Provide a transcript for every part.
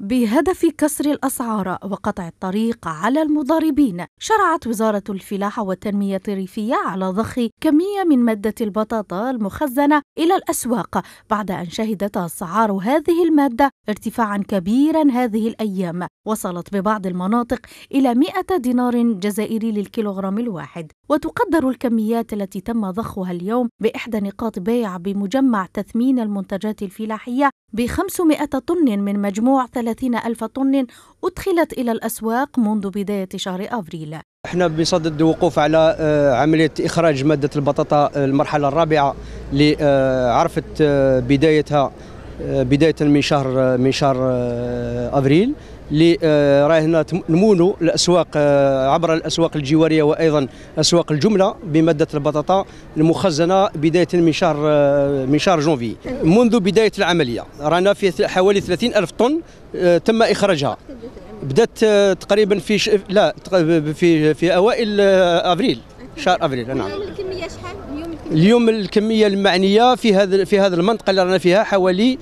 بهدف كسر الأسعار وقطع الطريق على المضاربين شرعت وزارة الفلاحة والتنمية الريفية على ضخ كمية من مادة البطاطا المخزنة إلى الأسواق بعد أن شهدت أسعار هذه المادة ارتفاعا كبيرا هذه الأيام وصلت ببعض المناطق إلى 100 دينار جزائري للكيلوغرام الواحد وتقدر الكميات التي تم ضخها اليوم بإحدى نقاط بيع بمجمع تثمين المنتجات الفلاحية ب 500 طن من مجموع 30 ألف طن أدخلت إلى الأسواق منذ بداية شهر أفريل احنا بصدد وقوف على آه، عملية إخراج مادة البطاطا آه، المرحلة الرابعة اللي آه، عرفت بدايتها بداية من شهر من شهر أفريل اللي آه، راه هنا نمونوا الاسواق آه، عبر الاسواق الجواريه وايضا اسواق الجمله بماده البطاطا المخزنه بدايه من شهر آه، من شهر جونفي منذ بدايه العمليه رانا في حوالي 30 الف طن تم اخراجها بدات تقريبا في ش... لا في في اوائل افريل شهر افريل نعم الكميه شحال اليوم الكميه المعنيه في هذا في هذه المنطقه اللي رانا فيها حوالي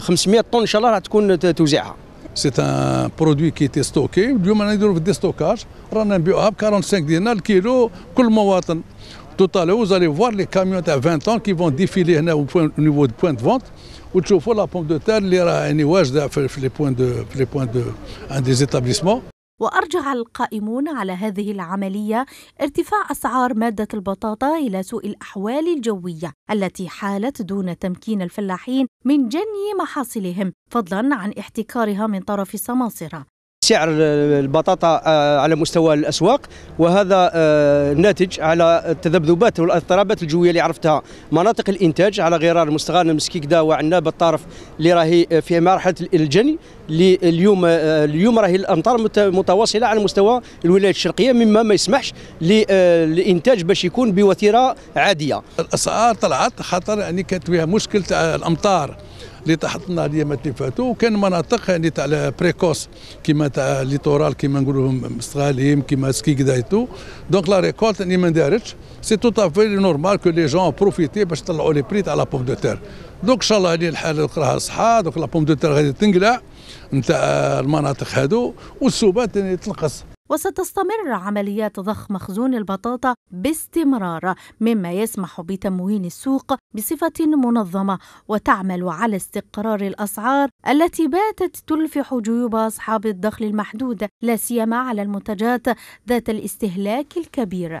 500 طن ان شاء الله راح تكون توزيعها C'est un produit qui était stocké, on a des في stockage. رانا نبيعوها à 45 le monde كل مواطن Tout à l'heure, vous allez voir les camions à 20 ans qui vont défiler au, niveau du point de vente. Où la pompe de terre, les points de, les points de, un des établissements. وأرجع القائمون على هذه العملية ارتفاع أسعار مادة البطاطا إلى سوء الأحوال الجوية التي حالت دون تمكين الفلاحين من جني محاصلهم فضلا عن احتكارها من طرف سماسرة سعر البطاطا آه، على مستوى الاسواق وهذا آه، ناتج على التذبذبات والاضطرابات الجويه اللي عرفتها مناطق الانتاج على غرار مستغانم مسكيكدا وعناب الطرف اللي راهي آه، في مرحله الجني اللي اليوم اليوم راهي الامطار متواصله على مستوى الولايات الشرقيه مما ما يسمحش للانتاج باش يكون بوتيره عاديه الاسعار طلعت خاطر يعني كانت فيها مشكله الامطار اللي لنا اليوم اللي فاتوا وكان مناطق يعني تاع بريكوس كيما تاع ليتورال كيما نقولوا لهم استغاليم كيما سكي كدايتو دونك لا ريكولت اللي ما دارتش سي تو تافي نورمال كو لي جون بروفيتي باش طلعوا لي بري تاع لا بوم دو تير دونك ان شاء الله هذه الحاله راها صحه دوك لا بوم دو تير غادي تنقلع نتاع المناطق هادو والسوبات يعني تنقص وستستمر عمليات ضخ مخزون البطاطا باستمرار مما يسمح بتموين السوق بصفة منظمة وتعمل على استقرار الأسعار التي باتت تلفح جيوب أصحاب الدخل المحدود لا سيما على المنتجات ذات الاستهلاك الكبير